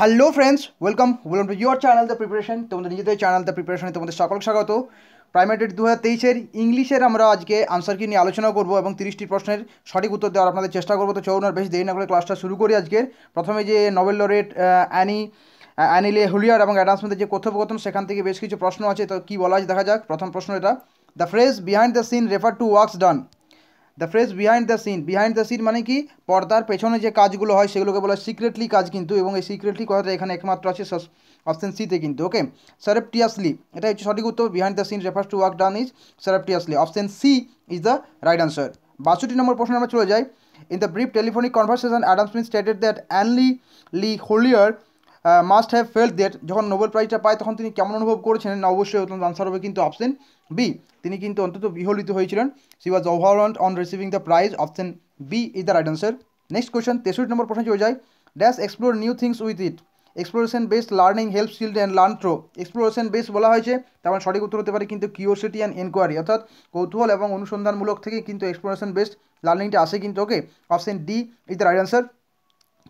Hello friends welcome welcome to your channel the preparation তোমাদের নিজেদের channel the প্রিপারেশনে তোমাদের সকল স্বাগত প্রাইমারি দু হাজার তেইশের ইংলিশের আমরা আজকে আনসার কি নিয়ে আলোচনা করবো এবং তিরিশটি প্রশ্নের সঠিক উত্তর দেওয়ার আপনাদের চেষ্টা করবো তো চৌন বেশি দেরি না করে ক্লাসটা শুরু করি আজকের প্রথমে যে Nobel laureate Anne L'Huillier এবং অ্যাডান্সমেন্টের যে কথোপকথন সেখান থেকে বেশ কিছু প্রশ্ন আছে তো কী বলা আছে দেখা যাক প্রথম প্রশ্ন এটা the phrase behind the scene refer to works done the phrase behind the scene behind the scene মানে কি পর্দার পেছনে যে কাজগুলো হয় সেগুলোকে বলা সিক্রেটলি কাজ কিন্তু এবং এই সিক্রেটলি কথাটা এখানে একমাত্র আছে অপশন সিতে কিন্তু ওকে সারেপটিয়াসলি এটা হচ্ছে সঠিক উত্তর behind the scene refers to work done is surreptitiously option C is the right answer বাষট্টি নম্বর প্রশ্ন আমরা চলে যাই in the brief telephonic conversation Adam Smith stated that Anne L'Huillier must have felt that যখন Nobel প্রাইজটা পায় তখন তিনি কেমন অনুভব করেছেন না অবশ্যই অত্যন্ত আনসার হবে কিন্তু অপশন বি তিনি কিন্তু অন্তত বিহলিত হয়েছিলেন she was overawed on receiving the prize option B is the right answer next question তেষট্টি নম্বর প্রশ্ন চলে যায় dash explore new things with it exploration base learning help child and learn through exploration base বলা হয়েছে তার মানে সঠিক উত্তর হতে পারে কিন্তু কিউরসিটি অ্যান্ড এনকোয়ারি অর্থাৎ কৌতূহল এবং অনুসন্ধানমূলক থেকে কিন্তু এক্সপ্লোরেশন বেসড লার্নিংটা আসে কিন্তু okay option D is the right answer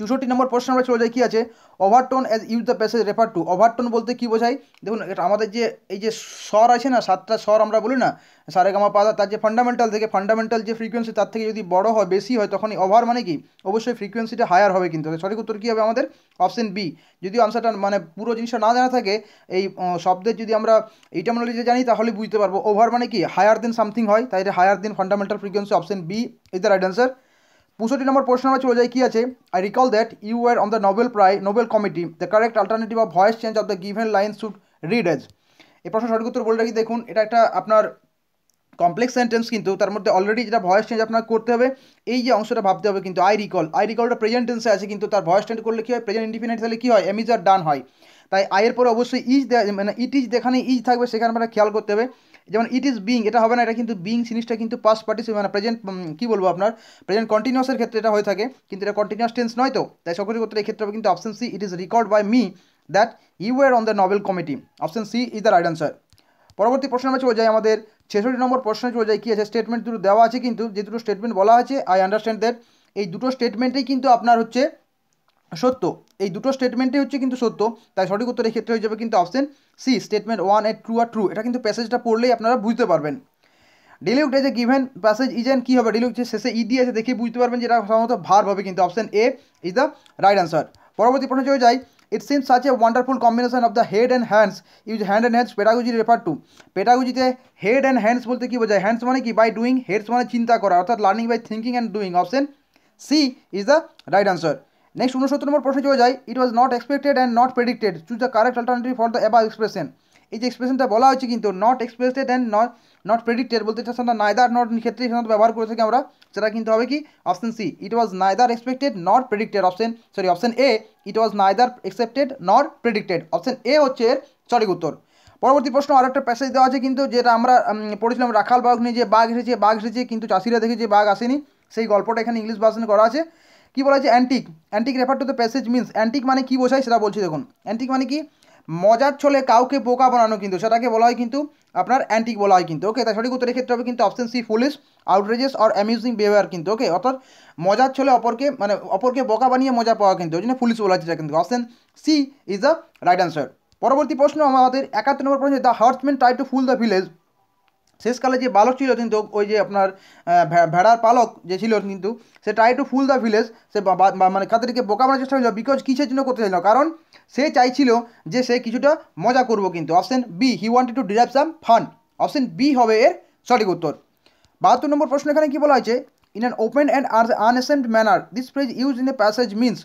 চৌষট্টি নম্বর প্রশ্ন আমরা চলে যাই কী আছে overtone as use the passage refer to overtone বলতে কী বোঝায় দেখুন আমাদের যে এই যে স্বর আছে না সাতটা স্বর আমরা বলি না সারেগামা পাদা তার যে ফান্ডামেন্টাল থেকে ফান্ডামেন্টাল যে ফ্রিকোয়েন্সি তার থেকে যদি বড় হয় বেশি হয় তখনই ওভার মানে কি অবশ্যই ফ্রিকোয়েন্সিটা হায়ার হবে কিন্তু সঠিক উত্তর কী হবে আমাদের অপশন বি যদিও আনসারটা মানে পুরো জিনিসটা না জানা থাকে এই শব্দের যদি আমরা এই জানি তাহলে বুঝতে পারবো ওভার মানে কি হায়ার দেন সামথিং হয় তাই higher than fundamental frequency option B is the right answer পঁয়ষট্টি নম্বর প্রশ্ন আমরা চলে যাই কী আছে I recall that you are on the Nobel prize Nobel committee the correct alternative of voice change of the given line should read as এই প্রশ্ন সঠিক উত্তর বলে রাখি দেখুন এটা একটা আপনার কমপ্লেক্স সেন্টেন্স কিন্তু তার মধ্যে অলরেডি যেটা ভয়েস চেঞ্জ আপনার করতে হবে এই যে অংশটা ভাবতে হবে কিন্তু আই রিকল আই রিকলটা প্রেজেন্ট টেন্সে আছে কিন্তু তার ভয়েস চেঞ্জ করলে কী হয় প্রেজেন্ট ইন্ডিফিনিট তাহলে কী হয় এমিজ আর ডান হয় তাই আয়ের পরে অবশ্যই ইজ মানে ইট ইজ যেখানে ইজ থাকবে সেখানে আপনারা খেয়াল করতে হবে যেমন ইট ইজ বিং এটা হবে না এটা কিন্তু বিং জিনিসটা কিন্তু পাস্ট পার্টিসিপেট মানে প্রেজেন্ট কী বলবো আপনার প্রেজেন্ট কন্টিনিউসের ক্ষেত্রে এটা হয়ে থাকে কিন্তু এটা কন্টিনিউস টেন্স নয় তো তাই সকলের ক্ষেত্রে এক্ষেত্রে হবে কিন্তু option C it is record by me that you are on the novel committee option C is the right answer পরবর্তী প্রশ্ন আমরা চলে যায় আমাদের ছেষট্টি নম্বর প্রশ্ন চলে যায় কী আছে স্টেটমেন্ট দুটো দেওয়া আছে কিন্তু যে দুটো স্টেটমেন্ট বলা আছে আই আন্ডারস্ট্যান্ড দ্যাট এই দুটো স্টেটমেন্টেই কিন্তু আপনার হচ্ছে সত্য এই দুটো স্টেটমেন্টে হচ্ছে কিন্তু সত্য তাই সঠিক উত্তরের ক্ষেত্রে হয়ে যাবে কিন্তু option C statement one a true are true এটা কিন্তু প্যাসেজটা পড়লেই আপনারা বুঝতে পারবেন dilute as a given passage is and কী হবে যে শেষে ই দিয়ে আছে দেখে বুঝতে পারবেন যে এটা সাধারণত ভার হবে কিন্তু option A is the right answer পরবর্তী প্রশ্ন চলে যায় it seems such a wonderful combination of the head and hands use hand and hands pedagogy refer to পেটাগুজিতে হেড অ্যান্ড হ্যান্ডস বলতে কী বোঝায় হ্যান্ডস মানে কি বাই ডুইং হেডস মানে চিন্তা করা অর্থাৎ learning by thinking and doing option C is the right answer next উনসত্তর নম্বর প্রশ্নে চলে যায় it was not expected and not predicted choose the correct alternative for the above expression এই যে এক্সপ্রেশনটা বলা হয়েছে কিন্তু not expressed and not not predicted বলতে চাচ্ছেন না নাইদার নট ক্ষেত্রে সাধারণত ব্যবহার করে থাকি আমরা সেটা কিন্তু হবে কি option C it was neither expected not predicted option sorry option A it was neither expected not predicted option A হচ্ছে এর সঠিক উত্তর পরবর্তী প্রশ্ন আর একটা প্যাসেজ দেওয়া আছে কিন্তু যেটা আমরা পড়েছিলাম রাখাল বাঘ নিয়ে যে বাঘ এসেছে বাঘ এসেছে কিন্তু চাষিরা দেখে যে বাঘ আসেনি সেই গল্পটা এখানে ইংলিশ ভার্সন করা আছে কি বলা হয়েছে antic antic refer to the passage means antic মানে কি বোঝায় সেটা বলছি দেখুন অ্যান্টিক মানে কি মজার ছলে কাউকে বোকা বানানো কিন্তু সেটাকে বলা হয় কিন্তু আপনার অ্যান্টিক বলা হয় কিন্তু ওকে তার সঠিক উত্তরের ক্ষেত্রে হবে কিন্তু option C foolish outrageous or amusing behaviour কিন্তু ওকে অর্থাৎ মজার ছলে অপরকে মানে অপরকে বোকা বানিয়ে মজা পাওয়া কিন্তু ওই জন্য ফুলিস বলা হচ্ছে কিন্তু option C is the right answer পরবর্তী প্রশ্ন আমাদের একাত্তর নম্বর প্রশ্ন the herdsman try to fool the village শেষকালে যে বালক ছিল কিন্তু ওই যে আপনার ভেড়ার পালক যে ছিল কিন্তু সে try to fool the village সে মানে কাদেরকে বোকা বানার চেষ্টা করছিল বিকজ কিসের জন্য করতে চাইল কারণ সে চাইছিল যে সে কিছুটা মজা করব কিন্তু option B he wanted to derive some fun option B হবে এর সঠিক উত্তর বাহাত্তর নম্বর প্রশ্ন এখানে কী বলা হয়েছে in an open and unashamed manner this phrase use in a passage means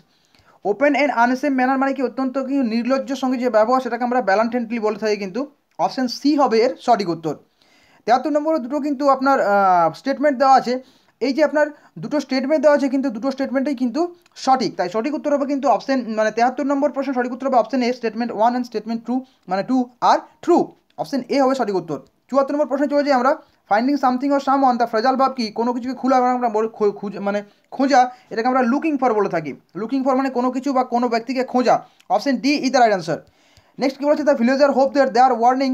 open and unashamed manner মানে কি অত্যন্ত কি নির্লজ্জ সঙ্গে যে ব্যবহার সেটাকে আমরা ব্যালান্টেন্টলি বলে থাকি কিন্তু অপশন সি হবে এর সঠিক উত্তর তেয়াত্তর নম্বরে দুটো কিন্তু আপনার স্টেটমেন্ট দেওয়া আছে এই যে আপনার দুটো স্টেটমেন্ট দেওয়া আছে কিন্তু দুটো স্টেটমেন্টেই কিন্তু সঠিক তাই সঠিক উত্তর হবে কিন্তু অপশন মানে তেহাত্তর নম্বর প্রশ্ন সঠিক উত্তর হবে option A statement one and statement two মানে two are true option A হবে সঠিক উত্তর চুয়াত্তর নম্বর প্রশ্নে চলে যাই আমরা finding something or some on the phrasal ভাব কি কোনো কিছুকে খোলা আমরা খুঁজে মানে খোঁজা এটাকে আমরা লুকিং ফর বলে থাকি লুকিং ফর মানে কোনো কিছু বা কোনো ব্যক্তিকে খোঁজা option D is the right answer next কী বলছে the villager hope there they are warning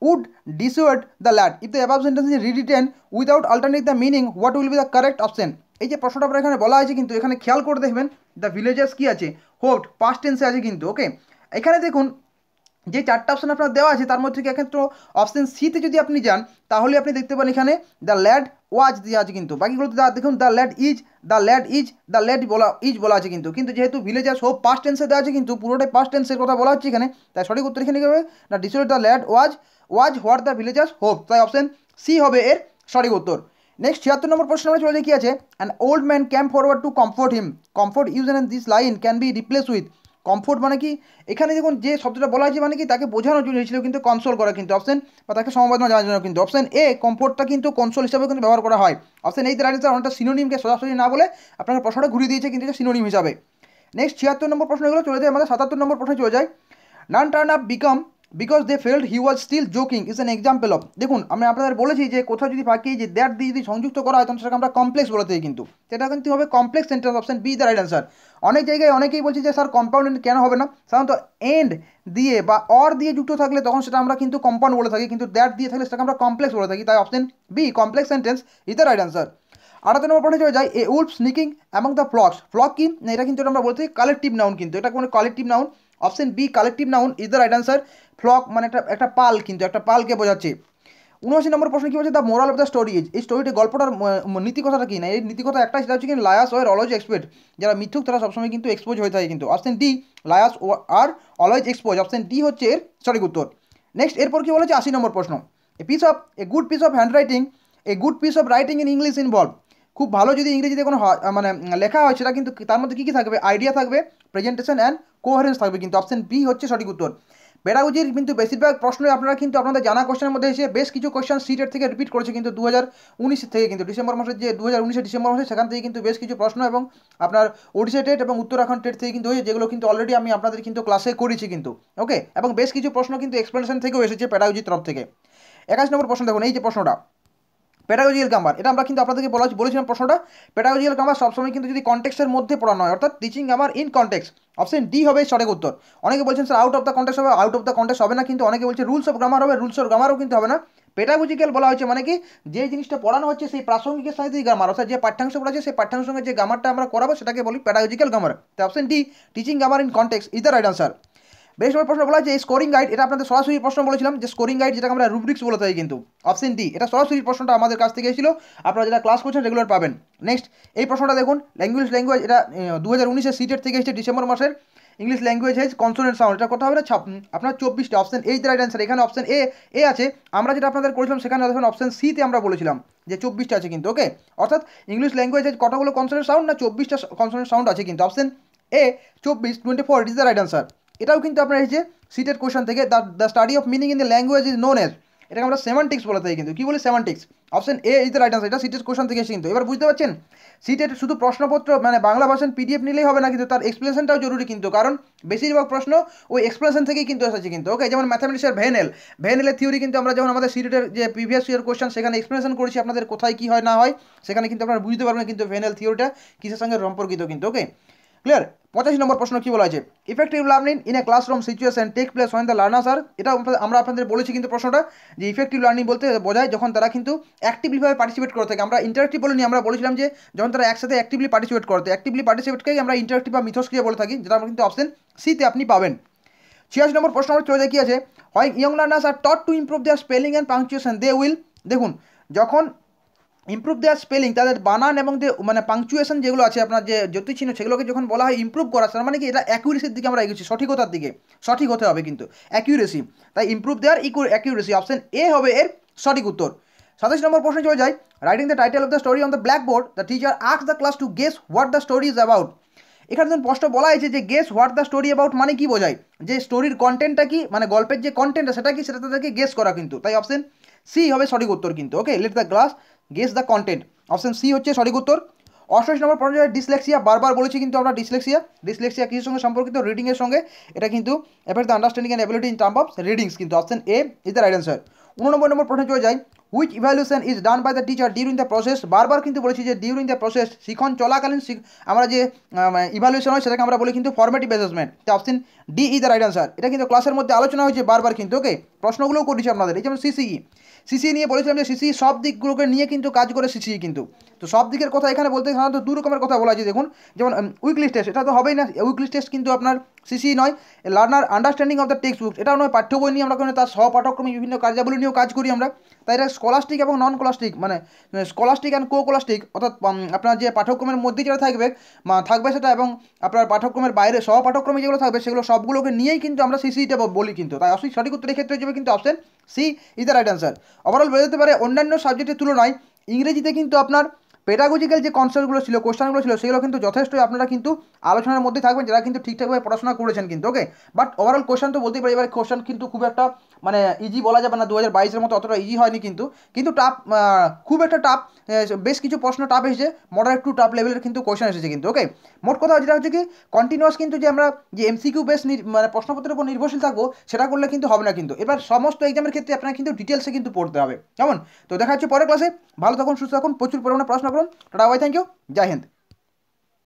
would dissuade the lad. If the above sentence is rewritten without alternate the meaning, what will be the correct option? এই যে প্রশ্নটা আপনার এখানে বলা আছে কিন্তু এখানে খেয়াল করে দেখবেন দ্য ভিলেজার্স কী আছে হোপড পাস্ট টেন্সে আছে কিন্তু ওকে এখানে দেখুন যে চারটা অপশান আপনার দেওয়া আছে তার মধ্যে একমাত্র অপশান সিতে যদি আপনি যান তাহলে আপনি দেখতে পান এখানে দ্য ল্যাড ওয়াজ দেওয়া আছে কিন্তু বাকিগুলো দেখুন the lad is the lad is the lad বলা ইজ বলা আছে কিন্তু কিন্তু যেহেতু ভিলেজার্স সব পাস্ট টেন্সে দেওয়া আছে কিন্তু পুরোটাই পাস্ট টেন্সের কথা বলা হচ্ছে এখানে তাই সঠিক উত্তর এখানে কি হবে না dissuade the lad was was what the villagers hope তাই অপশন সি হবে এর সঠিক উত্তর নেক্সট ছিয়াত্তর নম্বর প্রশ্ন আমরা চলে আছে an old man came forward to comfort him comfort use and this line can be replace with comfort মানে কি এখানে দেখুন যে শব্দটা বলা হয়েছে মানে কি তাকে বোঝানোর জন্য হয়েছিল কিন্তু কনসোল করা কিন্তু অপশন বা তাকে সমবেদনা জানার জন্য কিন্তু অপশন এ কমফোর্টটা কিন্তু কনসোল হিসাবে কিন্তু ব্যবহার করা হয় অপশন এই দ্বারা অনেকটা সিনোনিমকে সরাসরি না বলে আপনার প্রশ্নটা ঘুরিয়ে দিয়েছে কিন্তু এটা সিনোনিম হিসাবে নেক্সট ছিয়াত্তর নম্বর প্রশ্নগুলো চলে যায় আমাদের সাতাত্তর নম্বর প্রশ্নে চলে যায় none turn up become because they felt he was still joking is an example of দেখুন আমি আপনাদের বলেছি যে কোথাও যদি ফাঁকি যে দ্যাট দিয়ে যদি সংযুক্ত করা হয় তখন সেটাকে আমরা কমপ্লেক্স বলে থাকি কিন্তু সেটা কিন্তু হবে complex sentence option B the right answer অনেক জায়গায় অনেকেই বলছে যে স্যার কম্পাউন্ড এন্ড কেন হবে না সাধারণত এন্ড দিয়ে বা অর দিয়ে যুক্ত থাকলে তখন সেটা আমরা কিন্তু কম্পাউন্ড বলে থাকি কিন্তু দ্যাট দিয়ে থাকলে সেটাকে আমরা কমপ্লেক্স বলে থাকি তাই option B complex sentence is the right answer আটাতে নম্বর পয়েন্টে যায় এ উল্ফ স্নিকিং এবং দ্য ফ্লক্স ফ্লক কি এটা কিন্তু আমরা বলতে কালেকটিভ নাউন কিন্তু এটা কোনো collective noun option B collective noun is the right answer flock মানে একটা একটা পাল কিন্তু একটা পালকে বোঝাচ্ছে উনআশি নম্বর প্রশ্ন কী বলছে the moral of the story is এই স্টোরিটি গল্পটার নীতিকথাটা কি না এই নীতিকথা একটাই সেটা হচ্ছে কি লায়াস ওয়ার অলওয়েজ এক্সপেক্ট যারা মিথ্যুক তারা সবসময় কিন্তু এক্সপোজ হয়ে থাকে কিন্তু অপশন ডি লায়াস ও are always expose option D হচ্ছে এর সঠিক উত্তর নেক্সট এরপর কী বলেছে আশি নম্বর প্রশ্ন a piece of a good piece of handwriting a good piece of writing in English involve খুব ভালো যদি ইংরেজিতে কোনো মানে লেখা হয় সেটা কিন্তু তার মধ্যে কী কী থাকবে আইডিয়া থাকবে প্রেজেন্টেশন অ্যান্ড কোহারেন্স থাকবে কিন্তু অপশান বি হচ্ছে সঠিক উত্তর বেড়াগুজির কিন্তু বেশিরভাগ প্রশ্নই আপনারা কিন্তু আপনাদের জানা কোশ্চেনের মধ্যে এসে বেশ কিছু কোশ্চেন সিটের থেকে রিপিট করেছে কিন্তু দু হাজার থেকে কিন্তু ডিসেম্বর মাসের যে দু হাজার ডিসেম্বর মাসে সেখান থেকে কিন্তু বেশ কিছু প্রশ্ন এবং আপনার ওড়িশা টেট এবং উত্তরাখণ্ড টেট থেকে কিন্তু হয়েছে যেগুলো কিন্তু অলরেডি আমি আপনাদের কিন্তু ক্লাসে করেছি কিন্তু ওকে এবং বেশ কিছু প্রশ্ন কিন্তু এক্সপ্লেনেশন থেকেও এসেছে পেডাগোজির তরফ থেকে একাশ নম্বর প্রশ্ন দেখুন এই যে প্রশ্নটা প্যাডাগোজিক্যাল কাম্বার এটা আমরা কিন্তু আপনাদেরকে বলা বলেছিলাম প্রশ্নটা প্যাডাগোজিক্যাল কাম্বার সবসময় কিন্তু যদি কন্টেক্সের মধ্যে পড়ানো হয় অর্থাৎ teaching grammar in context option D হবে সঠিক উত্তর অনেকে বলছেন sir out of the context হবে আউট অফ দ্য কন্টেক্স হবে না কিন্তু অনেকে বলছে রুলস অফ গ্রামার হবে রুলস অফ গ্রামারও কিন্তু হবে না পেডাগোজিক্যাল বলা হচ্ছে মানে কি যে জিনিসটা পড়ানো হচ্ছে সেই প্রাসঙ্গিকের সাথে গ্রামার অর্থাৎ যে পাঠ্যাংশ পড়া হচ্ছে সেই পাঠ্যাংশের সঙ্গে যে গ্রামারটা আমরা করাবো সেটাকে বলি প্যাডাগোজিক্যাল গ্রামার তো option D teaching grammar in context is the right answer বেশ নম্বর প্রশ্ন বলা যে স্কোরিং গাইড এটা আপনাদের সরাসরি প্রশ্ন বলেছিলাম যে স্কোরিং গাইড যেটা আমরা রুব্রিক্স বলে থাকি কিন্তু অপশন ডি এটা সরাসরি প্রশ্নটা আমাদের কাছ থেকে এসেছিল আপনারা যেটা ক্লাস করছেন রেগুলার পাবেন নেক্সট এই প্রশ্নটা দেখুন ল্যাঙ্গুয়েজ ল্যাঙ্গুয়েজ এটা দু হাজার উনিশের সিটের থেকে এসেছে ডিসেম্বর মাসের English language has consonant sound এটা কথা হবে না আপনার চব্বিশটা অপশন এই রাইট অ্যান্সার এখানে অপশন এ এ আছে আমরা যেটা আপনাদের করেছিলাম সেখানে দেখুন অপশন সিতে আমরা বলেছিলাম যে চব্বিশটা আছে কিন্তু ওকে অর্থাৎ ইংলিশ ল্যাঙ্গুয়েজ হেজ কটাগুলো কনসোনেন্ট সাউন্ড না চব্বিশটা কনসোনেন্ট সাউন্ড আছে কিন্তু অপশন এ চব্বিশ twenty four it is the right answer এটাও কিন্তু আপনার এই যে সিটের কোশ্চেন থেকে the the study of meaning in the language is known as এটাকে আমরা সেমান্টিক্স বলে থাকি কিন্তু কী বলি semantics option A is the right answer এটা সিটের কোয়েশন থেকে এসে কিন্তু এবার বুঝতে পারছেন সিটের শুধু প্রশ্নপত্র মানে বাংলা ভাষণ পিডিএফ নিলেই হবে না কিন্তু তার এক্সপ্লেনেশনটাও জরুরি কিন্তু কারণ বেশিরভাগ প্রশ্ন ওই এক্সপ্লেনেশন থেকেই কিন্তু এসেছে কিন্তু ওকে যেমন ম্যাথামেটিক্সের ভেনেল ভেনেলের থিওরি কিন্তু আমরা যেমন আমাদের সিটের যে প্রিভিয়াস ইয়ার কোশ্চেন সেখানে এক্সপ্লেনেশন করেছি আপনাদের কোথায় কী হয় না হয় সেখানে কিন্তু আপনারা বুঝতে পারবেন কিন্তু ভেনেল থিওরিটা কিসের সঙ্গে সম্পর্কিত কিন্তু ওকে ক্লিয়ার পঁচাশি নম্বর প্রশ্ন কি বলা আছে effective learning in a classroom situation take place when the learners are এটা আমরা আপনাদের বলেছি কিন্তু প্রশ্নটা যে ইফেক্টিভ লার্নিং বলতে বোঝায় যখন তারা কিন্তু অ্যাক্টিভলিভাবে পার্টিসিপেট করে থাকে আমরা ইন্টারেক্টিভ বলিনি আমরা বলেছিলাম যে যখন তারা একসাথে অ্যাক্টিভলি পার্টিসিপেট করতে অ্যাক্টিভলি পার্টিসিপেটকেই আমরা ইন্টারেক্টিভ বা মিথস্ক্রিয়া বলে থাকি যেটা আমরা কিন্তু অপশন সিতে আপনি পাবেন ছিয়াশি নম্বর প্রশ্ন আমার চলে কি আছে হয় young learners are taught to improve their spelling and punctuation they will দেখুন যখন ইম্প্রুভ দেওয়ার স্পেলিং তাদের বানান এবং যে মানে পাংচুয়েশন যেগুলো আছে আপনার যে চিহ্ন সেগুলোকে যখন বলা হয় ইম্প্রুভ করা তার মানে কি এটা অ্যাকিউরেসির দিকে আমরা এগিয়েছি সঠিকতার দিকে সঠিক হতে হবে কিন্তু অ্যাকিউরেসি তাই ইম্প্রুভ দেওয়ার ইকু অ্যাকিউরেসি অপশন এ হবে এর সঠিক উত্তর সাতাশ নম্বর প্রশ্নে চলে যায় writing the title of the story on the blackboard the teacher asks the class to guess what the story is about এখানে যখন প্রশ্ন বলা হয়েছে যে guess what the story about মানে কি বোঝায় যে স্টোরির কন্টেন্টটা কি মানে গল্পের যে কন্টেন্টটা সেটা কি সেটা তাদেরকে গেস করা কিন্তু তাই অপশন সি হবে সঠিক উত্তর কিন্তু okay let the class guess the content option C হচ্ছে সঠিক উত্তর অষ্টাশি নম্বর প্রশ্ন ডিসলেক্সিয়া বারবার বলেছি কিন্তু আমরা ডিসলেক্সিয়া ডিসলেক্সিয়া কিছুর সঙ্গে সম্পর্কিত রিডিংয়ের সঙ্গে এটা কিন্তু affect the understanding and ability in term of readings কিন্তু option A is the right answer উননব্বই নম্বর প্রশ্ন চলে যায় which evaluation is done by the teacher during the process বারবার কিন্তু বলেছি যে ডিউরিং দ্য প্রসেস শিখন চলাকালীন আমরা যে ইভ্যালুয়েশন মানে হয় সেটাকে আমরা বলি কিন্তু ফর্মেটিভ অ্যাসেসমেন্ট তো option D is the right answer এটা কিন্তু ক্লাসের মধ্যে আলোচনা হয়েছে বারবার কিন্তু ওকে প্রশ্নগুলোও করেছি আপনাদের এই যেমন সিসিই সিসি e। e নিয়ে বলেছিলাম যে সিসি e সব দিকগুলোকে নিয়ে কিন্তু কাজ করে সিসি কিন্তু তো সব দিকের কথা এখানে বলতে সাধারণত দু রকমের কথা বলা যায় দেখুন যেমন উইকলি টেস্ট এটা তো হবেই না উইকলি টেস্ট কিন্তু আপনার সিসি নয় learner understanding of the textbook এটাও নয় পাঠ্য বই নিয়ে আমরা কোনো তার সহপাঠক্রমে বিভিন্ন কার্যাবলী নিয়েও কাজ করি আমরা তাই এটা স্কলাস্টিক এবং নন স্কলাস্টিক মানে স্কলাস্টিক অ্যান্ড কো কোলাস্টিক অর্থাৎ আপনার যে পাঠ্যক্রমের মধ্যে যেটা থাকবে থাকবে সেটা এবং আপনার পাঠ্যক্রমের বাইরে সহপাঠক্রমে যেগুলো থাকবে সেগুলো সবগুলোকে নিয়েই কিন্তু আমরা সিসিটা বলি কিন্তু তাই অবশ্যই সঠিক উত্তরের ক্ষেত্রে যাবে কিন্তু option C is the right answer overall বোঝা যেতে পারে অন্যান্য সাবজেক্টের তুলনায় ইংরেজিতে কিন্তু আপনার পেডাগোজিক্যাল যে কনসেপ্টগুলো ছিল কোশ্চানগুলো ছিল সেগুলো কিন্তু যথেষ্টই আপনারা কিন্তু আলোচনার মধ্যে থাকবেন যারা কিন্তু ঠিকঠাকভাবে পড়াশোনা করেছেন কিন্তু ওকে বাট ওভারঅল কোশ্চান তো বলতেই পারি এবার কোশ্চান কিন্তু খুব একটা মানে ইজি বলা যাবে না দু হাজার বাইশের মতো অতটা ইজি হয়নি কিন্তু কিন্তু টাফ খুব একটা টাফ বেশ কিছু প্রশ্ন টাফ এসেছে মডারেট টু টাফ লেভেলের কিন্তু কোয়েশন এসেছে কিন্তু ওকে মোট কথা যেটা হচ্ছে কি কন্টিনিউয়াস কিন্তু যে আমরা যে এমসিকিউ বেশ মানে প্রশ্নপত্রের উপর নির্ভরশীল থাকবো সেটা করলে কিন্তু হবে না কিন্তু এবার সমস্ত এক্সামের ক্ষেত্রে আপনার কিন্তু ডিটেলসে কিন্তু পড়তে হবে কেমন তো দেখা হচ্ছে পরের ক্লাসে ভালো থাকুন সুস্থ থাকুন প্রচুর পরিমাণে প্রশ্ন করুন টাটা বাই থ্যাংক ইউ জয় হিন্দ